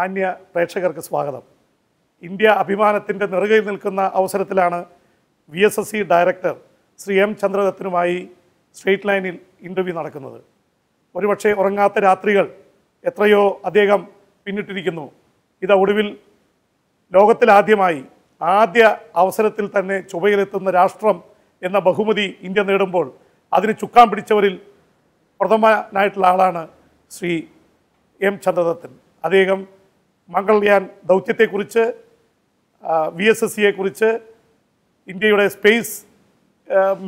മാന്യ പ്രേക്ഷകർക്ക് സ്വാഗതം ഇന്ത്യ അഭിമാനത്തിൻ്റെ നെറുകയിൽ നിൽക്കുന്ന അവസരത്തിലാണ് V S S C director Shri M ചന്ദ്രദത്തിനുമായി സ്ട്രേറ്റ് ലൈനിൽ ഇൻ്റർവ്യൂ നടക്കുന്നത് ഒരുപക്ഷെ ഉറങ്ങാത്ത രാത്രികൾ എത്രയോ അദ്ദേഹം പിന്നിട്ടിരിക്കുന്നു ഇത് ഒടുവിൽ ലോകത്തിലാദ്യമായി ആദ്യ അവസരത്തിൽ തന്നെ ചുവയിലെത്തുന്ന രാഷ്ട്രം എന്ന ബഹുമതി ഇന്ത്യ നേടുമ്പോൾ അതിന് ചുക്കാൻ പിടിച്ചവരിൽ പ്രഥമനായിട്ടുള്ള ആളാണ് ശ്രീ എം ചന്ദ്രദത്തൻ അദ്ദേഹം മംഗൾയാൻ ദൗത്യത്തെക്കുറിച്ച് വി എസ് എസ് സിയെക്കുറിച്ച് ഇന്ത്യയുടെ സ്പേസ്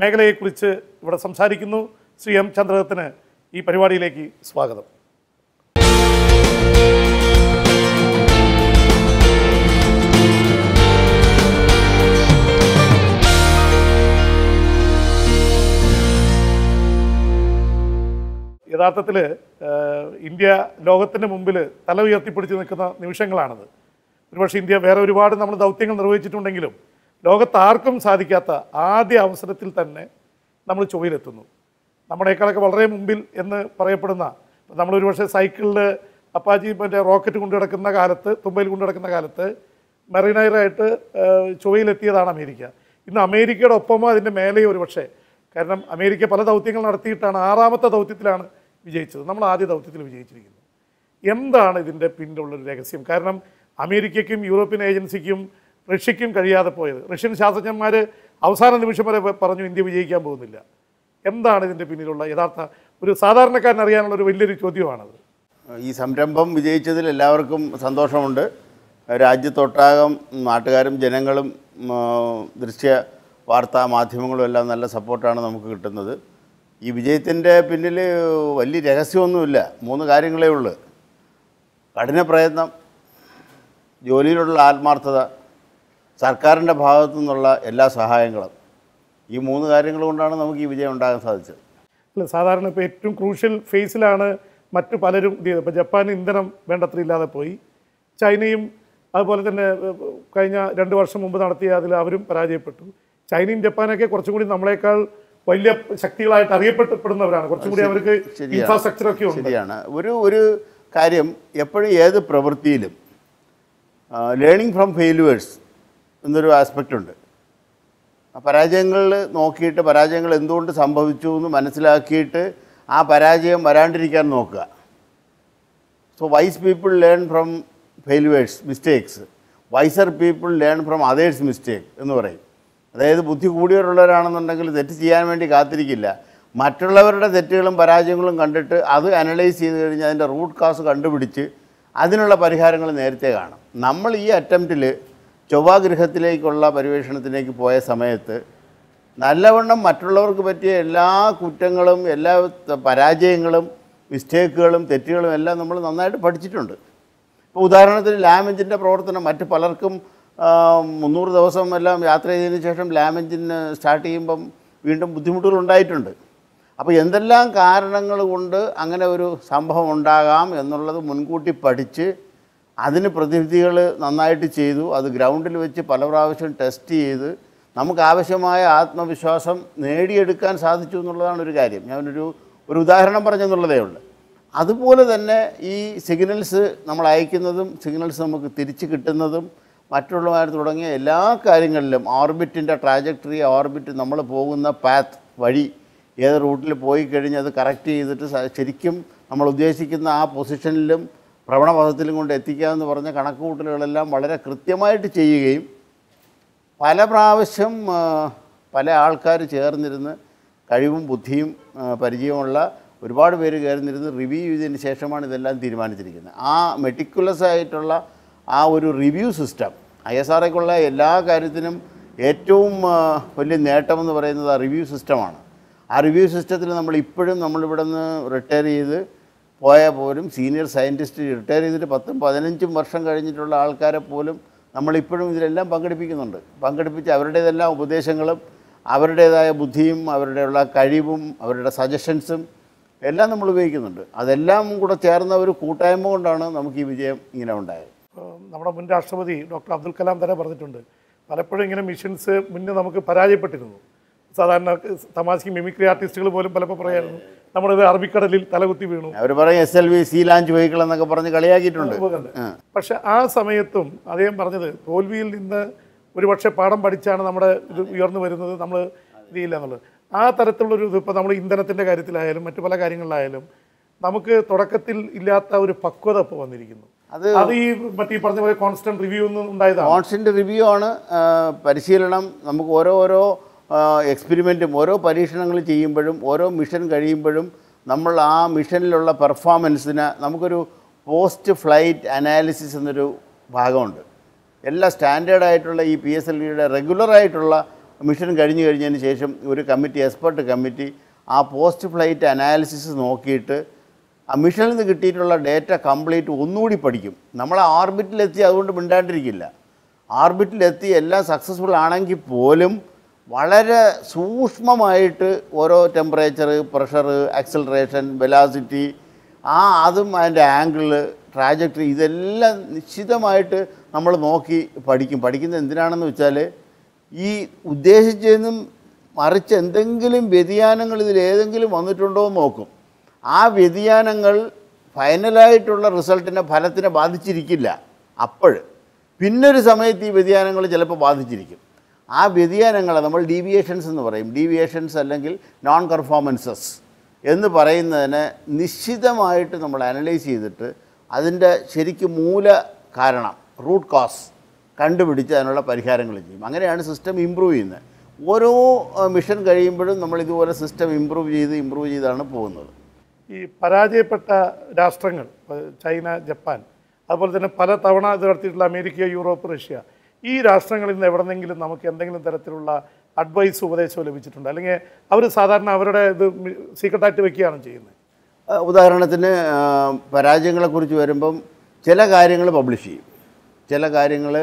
മേഖലയെക്കുറിച്ച് ഇവിടെ സംസാരിക്കുന്നു ശ്രീ എം ചന്ദ്രകത്തിന് ഈ പരിപാടിയിലേക്ക് സ്വാഗതം യഥാർത്ഥത്തിൽ ഇന്ത്യ ലോകത്തിൻ്റെ മുമ്പിൽ തല ഉയർത്തിപ്പിടിച്ച് നിൽക്കുന്ന നിമിഷങ്ങളാണത് ഒരുപക്ഷെ ഇന്ത്യ വേറെ ഒരുപാട് നമ്മൾ ദൗത്യങ്ങൾ നിർവഹിച്ചിട്ടുണ്ടെങ്കിലും ലോകത്ത് ആർക്കും സാധിക്കാത്ത ആദ്യ അവസരത്തിൽ തന്നെ നമ്മൾ ചൊവ്വയിലെത്തുന്നു നമ്മുടെക്കാളൊക്കെ വളരെ മുമ്പിൽ എന്ന് പറയപ്പെടുന്ന നമ്മളൊരു പക്ഷേ സൈക്കിളിൽ അപ്പാജി മറ്റേ റോക്കറ്റ് കൊണ്ടു കിടക്കുന്ന കാലത്ത് തുമ്പയിൽ കൊണ്ടു കിടക്കുന്ന കാലത്ത് മെറീനയറായിട്ട് ചൊവ്വയിലെത്തിയതാണ് അമേരിക്ക ഇന്ന് അമേരിക്കയുടെ ഒപ്പമോ അതിൻ്റെ മേലെയോ ഒരു പക്ഷേ കാരണം അമേരിക്ക പല ദൗത്യങ്ങൾ നടത്തിയിട്ടാണ് ആറാമത്തെ ദൗത്യത്തിലാണ് വിജയിച്ചത് നമ്മൾ ആദ്യ ദൗത്യത്തിൽ വിജയിച്ചിരിക്കുന്നു എന്താണ് ഇതിൻ്റെ പിന്നിലുള്ളൊരു രഹസ്യം കാരണം അമേരിക്കയ്ക്കും യൂറോപ്യൻ ഏജൻസിക്കും റഷ്യയ്ക്കും കഴിയാതെ പോയത് റഷ്യൻ ശാസ്ത്രജ്ഞന്മാർ അവസാന നിമിഷം വരെ പറഞ്ഞു ഇന്ത്യ വിജയിക്കാൻ പോകുന്നില്ല എന്താണ് ഇതിൻ്റെ പിന്നിലുള്ള യഥാർത്ഥ ഒരു സാധാരണക്കാരൻ അറിയാനുള്ള ഒരു വലിയൊരു ചോദ്യമാണത് ഈ സംരംഭം വിജയിച്ചതിൽ എല്ലാവർക്കും സന്തോഷമുണ്ട് രാജ്യത്തൊട്ടാകം നാട്ടുകാരും ജനങ്ങളും ദൃശ്യ വാർത്താ മാധ്യമങ്ങളും എല്ലാം നല്ല സപ്പോർട്ടാണ് നമുക്ക് കിട്ടുന്നത് ഈ വിജയത്തിൻ്റെ പിന്നിൽ വലിയ രഹസ്യമൊന്നുമില്ല മൂന്ന് കാര്യങ്ങളേ ഉള്ളൂ കഠിന പ്രയത്നം ജോലിയിലുള്ള ആത്മാർത്ഥത സർക്കാരിൻ്റെ ഭാഗത്തു നിന്നുള്ള എല്ലാ സഹായങ്ങളും ഈ മൂന്ന് കാര്യങ്ങൾ കൊണ്ടാണ് നമുക്ക് ഈ വിജയം ഉണ്ടാകാൻ സാധിച്ചത് അല്ല സാധാരണ ഇപ്പോൾ ഏറ്റവും ക്രൂഷ്യൽ ഫേസിലാണ് മറ്റു പലരും ഇത് ഇപ്പോൾ ജപ്പാൻ ഇന്ധനം വേണ്ടത്ര ഇല്ലാതെ പോയി ചൈനയും അതുപോലെ തന്നെ കഴിഞ്ഞ രണ്ട് വർഷം മുമ്പ് നടത്തിയ അതിൽ അവരും പരാജയപ്പെട്ടു ചൈനയും ജപ്പാനൊക്കെ കുറച്ചും കൂടി നമ്മളെക്കാൾ വലിയ ശക്തികളായിട്ട് അറിയപ്പെട്ടപ്പെടുന്നവരാണ് കുറച്ചും കൂടി അവർക്ക് ഇൻഫ്രാസ്ട്രക്ചറൊക്കെ ഒക്കെ ഉണ്ട് ശരിയാണ് ഒരു ഒരു കാര്യം എപ്പോഴും ഏത് പ്രവൃത്തിയിലും ലേണിംഗ് ഫ്രം ഫെയിലുവേഴ്സ് എന്നൊരു ആസ്പെക്റ്റ് ഉണ്ട് പരാജയങ്ങളിൽ നോക്കിയിട്ട് പരാജയങ്ങൾ എന്തുകൊണ്ട് സംഭവിച്ചു എന്ന് മനസ്സിലാക്കിയിട്ട് ആ പരാജയം വരാണ്ടിരിക്കാൻ നോക്കുക so wise people learn from failures mistakes wiser people learn from others mistake എന്ന് പറയും അതായത് ബുദ്ധി കൂടിയവരുള്ളവരാണെന്നുണ്ടെങ്കിൽ തെറ്റ് ചെയ്യാൻ വേണ്ടി കാത്തിരിക്കില്ല മറ്റുള്ളവരുടെ തെറ്റുകളും പരാജയങ്ങളും കണ്ടിട്ട് അത് അനലൈസ് ചെയ്ത് കഴിഞ്ഞ് അതിൻ്റെ റൂട്ട് കാസ് കണ്ടുപിടിച്ച് അതിനുള്ള പരിഹാരങ്ങൾ നേരത്തെ കാണും നമ്മൾ ഈ അറ്റംപ്റ്റിൽ ഗൃഹത്തിലേക്കുള്ള പരിവേഷണത്തിലേക്ക് പോയ സമയത്ത് നല്ലവണ്ണം മറ്റുള്ളവർക്ക് പറ്റിയ എല്ലാ കുറ്റങ്ങളും എല്ലാ പരാജയങ്ങളും മിസ്റ്റേക്കുകളും തെറ്റുകളും എല്ലാം നമ്മൾ നന്നായിട്ട് പഠിച്ചിട്ടുണ്ട് ഇപ്പോൾ ഉദാഹരണത്തിന് ലാമഞ്ചിൻ്റെ പ്രവർത്തനം മറ്റ് പലർക്കും മുന്നൂറ് ദിവസം എല്ലാം യാത്ര ചെയ്തതിന് ശേഷം ലാം എഞ്ചിൻ സ്റ്റാർട്ട് ചെയ്യുമ്പം വീണ്ടും ബുദ്ധിമുട്ടുകൾ ഉണ്ടായിട്ടുണ്ട് അപ്പോൾ എന്തെല്ലാം കാരണങ്ങൾ കൊണ്ട് അങ്ങനെ ഒരു സംഭവം ഉണ്ടാകാം എന്നുള്ളത് മുൻകൂട്ടി പഠിച്ച് അതിന് പ്രതിവിധികൾ നന്നായിട്ട് ചെയ്തു അത് ഗ്രൗണ്ടിൽ വെച്ച് പല പ്രാവശ്യം ടെസ്റ്റ് ചെയ്ത് നമുക്ക് ആവശ്യമായ ആത്മവിശ്വാസം നേടിയെടുക്കാൻ സാധിച്ചു എന്നുള്ളതാണ് ഒരു കാര്യം ഞാനൊരു ഒരു ഉദാഹരണം പറഞ്ഞെന്നുള്ളതേ ഉള്ളൂ അതുപോലെ തന്നെ ഈ സിഗ്നൽസ് നമ്മൾ അയക്കുന്നതും സിഗ്നൽസ് നമുക്ക് തിരിച്ച് കിട്ടുന്നതും മറ്റുള്ളവർ തുടങ്ങിയ എല്ലാ കാര്യങ്ങളിലും ഓർബിറ്റിൻ്റെ ട്രാജക്ടറി ഓർബിറ്റ് നമ്മൾ പോകുന്ന പാത്ത് വഴി ഏത് റൂട്ടിൽ പോയി കഴിഞ്ഞ് അത് കറക്റ്റ് ചെയ്തിട്ട് ശരിക്കും നമ്മൾ ഉദ്ദേശിക്കുന്ന ആ പൊസിഷനിലും ഭ്രമണപഥത്തിലും കൊണ്ട് എത്തിക്കാമെന്ന് എന്ന് പറഞ്ഞ കണക്കുകൂട്ടലുകളെല്ലാം വളരെ കൃത്യമായിട്ട് ചെയ്യുകയും പല പ്രാവശ്യം പല ആൾക്കാർ ചേർന്നിരുന്ന് കഴിവും ബുദ്ധിയും പരിചയമുള്ള ഒരുപാട് പേര് കയറിന്നിരുന്ന് റിവ്യൂ ചെയ്തതിന് ശേഷമാണ് ഇതെല്ലാം തീരുമാനിച്ചിരിക്കുന്നത് ആ മെറ്റിക്കുലസ് ആയിട്ടുള്ള ആ ഒരു review system I S R ഒക്കുള്ള എല്ലാ കാര്യത്തിനും ഏറ്റവും വലിയ നേട്ടമെന്ന് പറയുന്നത് ആ റിവ്യൂ സിസ്റ്റമാണ് ആ റിവ്യൂ സിസ്റ്റത്തിൽ നമ്മൾ ഇപ്പോഴും നമ്മളിവിടെ നിന്ന് റിട്ടയർ ചെയ്ത് പോയാൽ പോലും സീനിയർ സയൻറ്റിസ്റ്റ് റിട്ടയർ ചെയ്തിട്ട് പത്തും പതിനഞ്ചും വർഷം കഴിഞ്ഞിട്ടുള്ള ആൾക്കാരെ പോലും നമ്മളിപ്പോഴും ഇതിലെല്ലാം പങ്കെടുപ്പിക്കുന്നുണ്ട് പങ്കെടുപ്പിച്ച് അവരുടേതെല്ലാം ഉപദേശങ്ങളും അവരുടേതായ ബുദ്ധിയും അവരുടെയുള്ള കഴിവും അവരുടെ സജഷൻസും എല്ലാം നമ്മൾ ഉപയോഗിക്കുന്നുണ്ട് അതെല്ലാം കൂടെ ചേർന്ന ഒരു കൂട്ടായ്മ കൊണ്ടാണ് നമുക്ക് ഈ വിജയം ഇങ്ങനെ ഉണ്ടായത് നമ്മുടെ മുൻ രാഷ്ട്രപതി ഡോക്ടർ അബ്ദുൽ കലാം തന്നെ പറഞ്ഞിട്ടുണ്ട് പലപ്പോഴും ഇങ്ങനെ മിഷൻസ് മുന്നേ നമുക്ക് പരാജയപ്പെട്ടിരുന്നു സാധാരണ തമാശ മിമിക്രി ആർട്ടിസ്റ്റുകൾ പോലും പലപ്പോൾ പറയായിരുന്നു നമ്മുടെ അറബിക്കടലിൽ തലകുത്തി വീണു അവർ പറയും S L V sea launch vehicle എന്നൊക്കെ പറഞ്ഞ് കളിയാക്കിയിട്ടുണ്ട് പക്ഷെ ആ സമയത്തും അദ്ദേഹം പറഞ്ഞത് തോൽവിയിൽ നിന്ന് ഒരുപക്ഷെ പാഠം പഠിച്ചാണ് നമ്മുടെ ഇത് ഉയർന്നു വരുന്നത് നമ്മൾ ഇതില്ല എന്നുള്ളത് ആ തരത്തിലുള്ളൊരു ഇത് ഇപ്പോൾ നമ്മൾ ഇന്ധനത്തിൻ്റെ കാര്യത്തിലായാലും മറ്റു പല കാര്യങ്ങളിലായാലും നമുക്ക് തുടക്കത്തിൽ ഇല്ലാത്ത ഒരു പക്വത ഇപ്പോൾ വന്നിരിക്കുന്നു അത് അത് ഈ മറ്റേ പറഞ്ഞ പോലെ കോൺസ്റ്റന്റ് റിവ്യൂ ഉണ്ടായതാണ് കോൺസ്റ്റന്റ് റിവ്യൂ ആണ് പരിശീലനം നമുക്ക് ഓരോ ഓരോ എക്സ്പെരിമെൻറ്റും ഓരോ പരീക്ഷണങ്ങൾ ചെയ്യുമ്പോഴും ഓരോ മിഷൻ കഴിയുമ്പോഴും നമ്മൾ ആ മിഷനിലുള്ള പെർഫോമൻസിന് നമുക്കൊരു പോസ്റ്റ് ഫ്ലൈറ്റ് അനാലിസിസ് എന്നൊരു ഭാഗമുണ്ട് എല്ലാ സ്റ്റാൻഡേർഡായിട്ടുള്ള ഈ പി എസ് എൽ വിയുടെ റെഗുലറായിട്ടുള്ള മിഷൻ കഴിഞ്ഞു കഴിഞ്ഞതിന് ശേഷം ഒരു കമ്മിറ്റി എക്സ്പെർട്ട് കമ്മിറ്റി ആ പോസ്റ്റ് ഫ്ലൈറ്റ് അനാലിസിസ് നോക്കിയിട്ട് ആ മിഷനിൽ നിന്ന് കിട്ടിയിട്ടുള്ള ഡേറ്റ കംപ്ലീറ്റ് ഒന്നുകൂടി പഠിക്കും നമ്മൾ ആർബിറ്റിലെത്തി അതുകൊണ്ട് മിണ്ടാണ്ടിരിക്കില്ല ആർബിറ്റിലെത്തി എല്ലാം സക്സസ്ഫുൾ ആണെങ്കിൽ പോലും വളരെ സൂക്ഷ്മമായിട്ട് ഓരോ ടെമ്പറേച്ചർ പ്രഷർ ആക്സിലറേഷൻ വെലാസിറ്റി ആ അതും അതിൻ്റെ ആംഗിൾ ട്രാജക്ടറി ഇതെല്ലാം നിശ്ചിതമായിട്ട് നമ്മൾ നോക്കി പഠിക്കും പഠിക്കുന്നത് എന്തിനാണെന്ന് വെച്ചാൽ ഈ ഉദ്ദേശിച്ചതിനും മറിച്ച് എന്തെങ്കിലും വ്യതിയാനങ്ങൾ ഇതിൽ ഏതെങ്കിലും വന്നിട്ടുണ്ടോ എന്ന് നോക്കും ആ വ്യതിയാനങ്ങൾ ഫൈനലായിട്ടുള്ള റിസൾട്ടിനെ ഫലത്തിനെ ബാധിച്ചിരിക്കില്ല അപ്പോൾ പിന്നൊരു സമയത്ത് ഈ വ്യതിയാനങ്ങൾ ചിലപ്പോൾ ബാധിച്ചിരിക്കും ആ വ്യതിയാനങ്ങളെ നമ്മൾ ഡീവിയേഷൻസ് എന്ന് പറയും ഡീവിയേഷൻസ് അല്ലെങ്കിൽ നോൺ പെർഫോമൻസസ് എന്ന് പറയുന്നതിനെ നിശ്ചിതമായിട്ട് നമ്മൾ അനലൈസ് ചെയ്തിട്ട് അതിൻ്റെ ശരിക്കും മൂല കാരണം റൂട്ട് കോസ് കണ്ടുപിടിച്ച് അതിനുള്ള പരിഹാരങ്ങൾ ചെയ്യും അങ്ങനെയാണ് സിസ്റ്റം ഇമ്പ്രൂവ് ചെയ്യുന്നത് ഓരോ മിഷൻ കഴിയുമ്പോഴും നമ്മൾ ഇതുപോലെ സിസ്റ്റം ഇമ്പ്രൂവ് ചെയ്ത് ഇമ്പ്രൂവ് ചെയ്താണ് പോകുന്നത് ഈ പരാജയപ്പെട്ട രാഷ്ട്രങ്ങൾ ചൈന ജപ്പാൻ അതുപോലെ തന്നെ പല തവണ ഇത് നടത്തിയിട്ടുള്ള അമേരിക്ക യൂറോപ്പ് റഷ്യ ഈ രാഷ്ട്രങ്ങളിൽ നിന്ന് എവിടെന്നെങ്കിലും നമുക്ക് എന്തെങ്കിലും തരത്തിലുള്ള അഡ്വൈസ് ഉപദേശമോ ലഭിച്ചിട്ടുണ്ട് അല്ലെങ്കിൽ അവർ സാധാരണ അവരുടെ ഇത് സീക്രട്ടായിട്ട് വെക്കുകയാണ് ചെയ്യുന്നത് ഉദാഹരണത്തിന് പരാജയങ്ങളെക്കുറിച്ച് വരുമ്പം ചില കാര്യങ്ങൾ പബ്ലിഷ് ചെയ്യും ചില കാര്യങ്ങൾ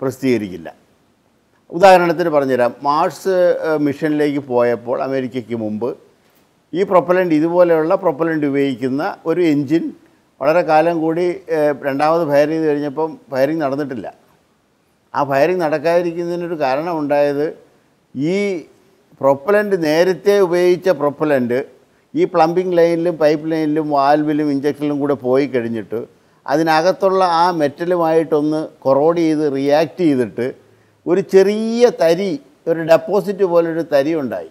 പ്രസിദ്ധീകരിക്കില്ല ഉദാഹരണത്തിന് പറഞ്ഞുതരാം മാർസ് മിഷനിലേക്ക് പോയപ്പോൾ അമേരിക്കയ്ക്ക് മുമ്പ് ഈ പ്രൊപ്പലൻ്റ് ഇതുപോലെയുള്ള പ്രൊപ്പലൻ്റ് ഉപയോഗിക്കുന്ന ഒരു എൻജിൻ വളരെ കാലം കൂടി രണ്ടാമത് ഫയർ ചെയ്ത് കഴിഞ്ഞപ്പം ഫയറിങ് നടന്നിട്ടില്ല ആ ഫയറിങ് നടക്കാതിരിക്കുന്നതിനൊരു കാരണമുണ്ടായത് ഈ പ്രൊപ്പലൻ്റ് നേരത്തെ ഉപയോഗിച്ച പ്രൊപ്പലൻ്റ് ഈ പ്ലംബിംഗ് ലൈനിലും പൈപ്പ് ലൈനിലും വാൽവിലും ഇഞ്ചക്ഷനിലും കൂടെ പോയി കഴിഞ്ഞിട്ട് അതിനകത്തുള്ള ആ മെറ്റലുമായിട്ടൊന്ന് കൊറോഡ് ചെയ്ത് റിയാക്ട് ചെയ്തിട്ട് ഒരു ചെറിയ തരി ഒരു ഡെപ്പോസിറ്റ് പോലൊരു തരി ഉണ്ടായി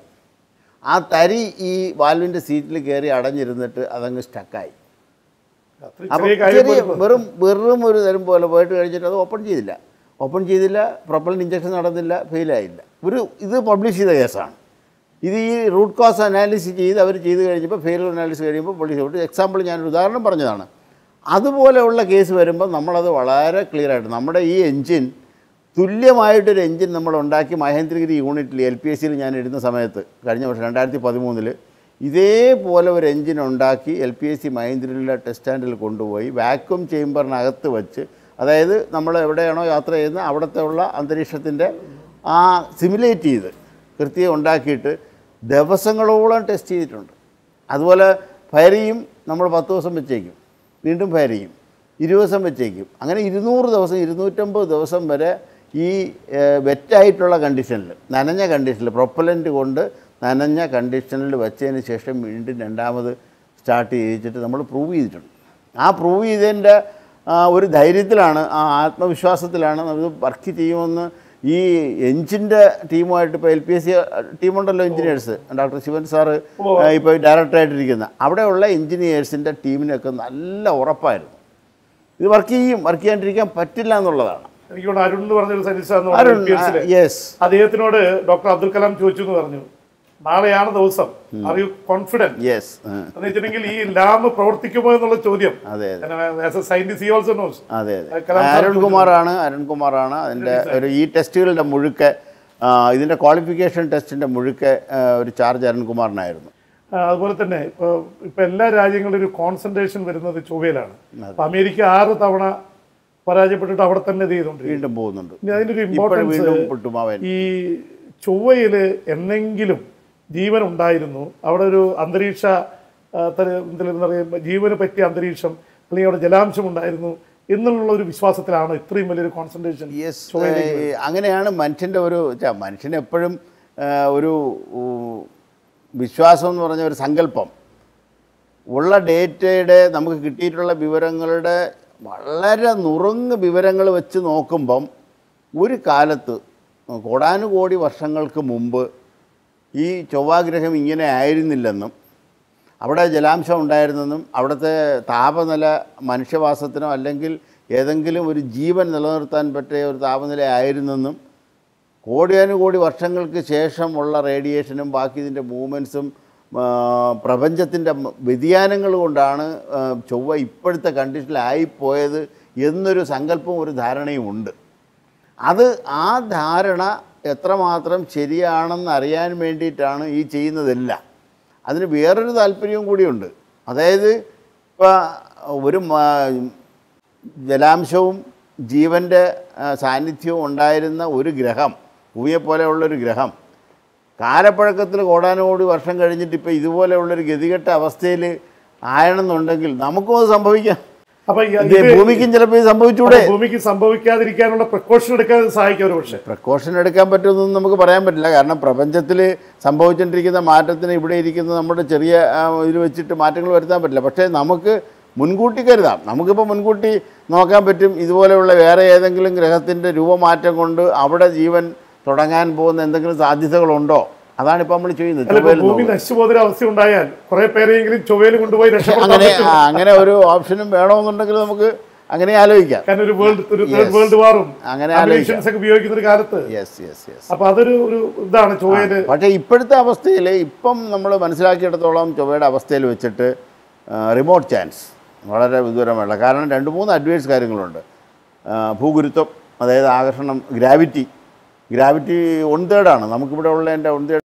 ആ തരി ഈ വാൽവിൻ്റെ സീറ്റിൽ കയറി അടഞ്ഞിരുന്നിട്ട് അതങ്ങ് സ്റ്റക്കായി ചെറിയ വെറും വെറും ഒരു തരം പോലെ പോയിട്ട് കഴിഞ്ഞിട്ട് അത് ഓപ്പൺ ചെയ്തില്ല ഓപ്പൺ ചെയ്തില്ല പ്രൊപ്പലിൻ്റെ ഇഞ്ചക്ഷൻ നടന്നില്ല ഫെയിലായില്ല ഒരു ഇത് പബ്ലിഷ് ചെയ്ത കേസാണ് ഇത് ഈ റൂട്ട് കോസ് അനാലിസിസ് ചെയ്ത് അവർ ചെയ്ത് കഴിഞ്ഞപ്പോൾ ഫെയിൽ അനാലിസിസ് കഴിയുമ്പോൾ പബ്ലിഷ് ചെയ്തു എക്സാമ്പിൾ ഞാനൊരു ഉദാഹരണം പറഞ്ഞതാണ് അതുപോലെയുള്ള കേസ് വരുമ്പോൾ നമ്മളത് വളരെ ക്ലിയർ ആയിട്ട് നമ്മുടെ ഈ എൻജിൻ തുല്യമായിട്ടൊരു എഞ്ചിൻ നമ്മൾ ഉണ്ടാക്കി മഹേന്ദ്രഗിരി യൂണിറ്റിൽ എൽ പി എസ് സിയിൽ ഞാൻ എഴുതുന്ന സമയത്ത് കഴിഞ്ഞ വർഷം രണ്ടായിരത്തി പതിമൂന്നിൽ ഇതേപോലെ ഒരു എഞ്ചിൻ ഉണ്ടാക്കി എൽ പി എസ് സി മഹേന്ദ്രയിലെ ടെസ്റ്റ് സ്റ്റാൻഡിൽ കൊണ്ടുപോയി വാക്വം ചേമ്പറിനകത്ത് വെച്ച് അതായത് നമ്മൾ എവിടെയാണോ യാത്ര ചെയ്യുന്നത് അവിടുത്തെ ഉള്ള അന്തരീക്ഷത്തിൻ്റെ ആ സിമുലേറ്റ് ചെയ്ത് കൃത്യം ഉണ്ടാക്കിയിട്ട് ദിവസങ്ങളോളം ടെസ്റ്റ് ചെയ്തിട്ടുണ്ട് അതുപോലെ ഫയർ ചെയ്യും നമ്മൾ പത്ത് ദിവസം വെച്ചേക്കും വീണ്ടും ഫയർ ചെയ്യും ഇരുപത് ദിവസം വെച്ചേക്കും അങ്ങനെ ഇരുന്നൂറ് ദിവസം ഇരുന്നൂറ്റമ്പത് ദിവസം വരെ ഈ വെറ്റായിട്ടുള്ള കണ്ടീഷനിൽ നനഞ്ഞ കണ്ടീഷനിൽ പ്രൊപ്പലൻ്റ് കൊണ്ട് നനഞ്ഞ കണ്ടീഷനിൽ വെച്ചതിന് ശേഷം വീണ്ടും രണ്ടാമത് സ്റ്റാർട്ട് ചെയ്യിച്ചിട്ട് നമ്മൾ പ്രൂവ് ചെയ്തിട്ടുണ്ട് ആ പ്രൂവ് ചെയ്തതിൻ്റെ ഒരു ധൈര്യത്തിലാണ് ആ ആത്മവിശ്വാസത്തിലാണ് നമ്മൾ വർക്ക് ചെയ്യുമെന്ന് ഈ എഞ്ചിൻ്റെ ടീമുമായിട്ട് ഇപ്പോൾ എൽ പി എസ് സി ടീമുണ്ടല്ലോ എഞ്ചിനീയേഴ്സ് ഡോക്ടർ ശിവൻ സാറ് ഇപ്പോൾ ഡയറക്ടറായിട്ടിരിക്കുന്ന അവിടെയുള്ള എഞ്ചിനീയേഴ്സിൻ്റെ ടീമിനൊക്കെ നല്ല ഉറപ്പായിരുന്നു ഇത് വർക്ക് ചെയ്യും വർക്ക് ചെയ്യാണ്ടിരിക്കാൻ പറ്റില്ല എന്നുള്ളതാണ് എനിക്കോട് അരുൺ എന്ന് പറഞ്ഞൊരു സൈനിസ്റ്റ് അദ്ദേഹത്തിനോട് ഡോക്ടർ അബ്ദുൽ കലാം ചോദിച്ചു എന്ന് പറഞ്ഞു നാളെയാണ് ദിവസം ആർ യു കോൺഫിഡൻറ്റ് എന്ന് വെച്ചിട്ടുണ്ടെങ്കിൽ ഈ ലാബ് പ്രവർത്തിക്കുമോ എന്നുള്ള ചോദ്യം അതെ അതെ അരുൺകുമാറാണ് അരുൺകുമാറാണ് അതിന്റെ ഒരു ഈ ടെസ്റ്റുകളുടെ മുഴുക്കെ ഇതിന്റെ ക്വാളിഫിക്കേഷൻ ടെസ്റ്റിന്റെ മുഴുക്കെ ഒരു ചാർജ് അരുൺകുമാറിനായിരുന്നു അതുപോലെ തന്നെ ഇപ്പൊ ഇപ്പൊ എല്ലാ രാജ്യങ്ങളിലും ഒരു കോൺസെൻട്രേഷൻ വരുന്നത് ചൊവ്വയിലാണ് അമേരിക്ക ആറ് തവണ പരാജയപ്പെട്ടിട്ട് അവിടെ തന്നെ ചെയ്തുകൊണ്ട് വീണ്ടും പോകുന്നുണ്ട് അതിൻ്റെ ഒരു ഇമ്പോർട്ടൻസ് ഈ ചൊവ്വയിൽ എന്നെങ്കിലും ജീവൻ ഉണ്ടായിരുന്നു അവിടെ ഒരു അന്തരീക്ഷ ജീവന് പറ്റിയ അന്തരീക്ഷം അല്ലെങ്കിൽ അവിടെ ജലാംശം ഉണ്ടായിരുന്നു എന്നുള്ള ഒരു വിശ്വാസത്തിലാണ് ഇത്രയും വലിയൊരു കോൺസെൻട്രേഷൻ അങ്ങനെയാണ് മനുഷ്യന്റെ ഒരു മനുഷ്യന് എപ്പോഴും ഒരു വിശ്വാസം എന്ന് പറഞ്ഞ ഒരു സങ്കല്പം ഉള്ള ഡേറ്റയുടെ നമുക്ക് കിട്ടിയിട്ടുള്ള വിവരങ്ങളുടെ വളരെ നുറുങ്ങ് വിവരങ്ങൾ വെച്ച് നോക്കുമ്പം ഒരു കാലത്ത് കോടാനുകോടി വർഷങ്ങൾക്ക് മുമ്പ് ഈ ചൊവ്വാഗ്രഹം ഇങ്ങനെ ആയിരുന്നില്ലെന്നും അവിടെ ജലാംശം ഉണ്ടായിരുന്നെന്നും അവിടുത്തെ താപനില മനുഷ്യവാസത്തിനോ അല്ലെങ്കിൽ ഏതെങ്കിലും ഒരു ജീവൻ നിലനിർത്താൻ പറ്റിയ ഒരു താപനില ആയിരുന്നെന്നും കോടിയാനുകോടി വർഷങ്ങൾക്ക് ശേഷമുള്ള റേഡിയേഷനും ബാക്കി ഇതിൻ്റെ മൂവ്മെൻറ്റ്സും പ്രപഞ്ചത്തിൻ്റെ വ്യതിയാനങ്ങൾ കൊണ്ടാണ് ചൊവ്വ ഇപ്പോഴത്തെ കണ്ടീഷനിലായിപ്പോയത് എന്നൊരു സങ്കല്പവും ഒരു ധാരണയും ഉണ്ട് അത് ആ ധാരണ എത്രമാത്രം ശരിയാണെന്ന് അറിയാൻ വേണ്ടിയിട്ടാണ് ഈ ചെയ്യുന്നതെല്ലാം അതിന് വേറൊരു താല്പര്യവും കൂടിയുണ്ട് അതായത് ഇപ്പോൾ ഒരു ജലാംശവും ജീവൻ്റെ സാന്നിധ്യവും ഉണ്ടായിരുന്ന ഒരു ഗ്രഹം ഭൂമിയെ പോലെയുള്ളൊരു ഗ്രഹം കാലപ്പഴക്കത്തിൽ കോടാനോടി വർഷം കഴിഞ്ഞിട്ട് ഇപ്പോൾ ഇതുപോലെയുള്ളൊരു ഗതികെട്ട അവസ്ഥയിൽ ആയണമെന്നുണ്ടെങ്കിൽ നമുക്കും അത് സംഭവിക്കാം അപ്പൊ ഭൂമിക്കും ചിലപ്പോൾ ഇത് സംഭവിച്ചൂടെ ഭൂമിക്ക് സംഭവിക്കാതിരിക്കാനുള്ള പ്രിക്കോഷൻ എടുക്കാൻ സഹായിക്കും ഒരു പക്ഷേ പ്രിക്കോഷൻ എടുക്കാൻ പറ്റുമെന്നൊന്നും നമുക്ക് പറയാൻ പറ്റില്ല കാരണം പ്രപഞ്ചത്തിൽ സംഭവിച്ചുകൊണ്ടിരിക്കുന്ന മാറ്റത്തിന് ഇവിടെ ഇരിക്കുന്ന നമ്മുടെ ചെറിയ ഇതിൽ വെച്ചിട്ട് മാറ്റങ്ങൾ വരുത്താൻ പറ്റില്ല പക്ഷേ നമുക്ക് മുൻകൂട്ടി കരുതാം നമുക്കിപ്പോൾ മുൻകൂട്ടി നോക്കാൻ പറ്റും ഇതുപോലെയുള്ള വേറെ ഏതെങ്കിലും ഗ്രഹത്തിൻ്റെ രൂപമാറ്റം കൊണ്ട് അവിടെ ജീവൻ തുടങ്ങാൻ പോകുന്ന എന്തെങ്കിലും സാധ്യതകളുണ്ടോ അതാണ് ഇപ്പോൾ നമ്മൾ ചെയ്യുന്നത് കുറേ പേരെങ്കിലും കൊണ്ടുപോയി അങ്ങനെ അങ്ങനെ ഒരു ഓപ്ഷനും വേണമെന്നുണ്ടെങ്കിൽ നമുക്ക് അങ്ങനെ ആലോചിക്കാം ഒരു വേൾഡ് ഒരു തേർഡ് വേൾഡ് വാറും ഒക്കെ കാലത്ത് യെസ് യെസ് യെസ് അപ്പോൾ അതൊരു ഇതാണ് പക്ഷേ ഇപ്പോഴത്തെ അവസ്ഥയിൽ ഇപ്പം നമ്മൾ മനസ്സിലാക്കിയിടത്തോളം ചൊവ്വയുടെ അവസ്ഥയിൽ വെച്ചിട്ട് റിമോട്ട് ചാൻസ് വളരെ വിദൂരമായിട്ടുള്ള കാരണം രണ്ട് മൂന്ന് അഡ്വൈസ് കാര്യങ്ങളുണ്ട് ഭൂഗുരുത്വം അതായത് ആകർഷണം ഗ്രാവിറ്റി ഗ്രാവിറ്റി വൺ തേർഡാണ് നമുക്കിവിടെ ഉള്ള എൻ്റെ വൺ തേർഡ്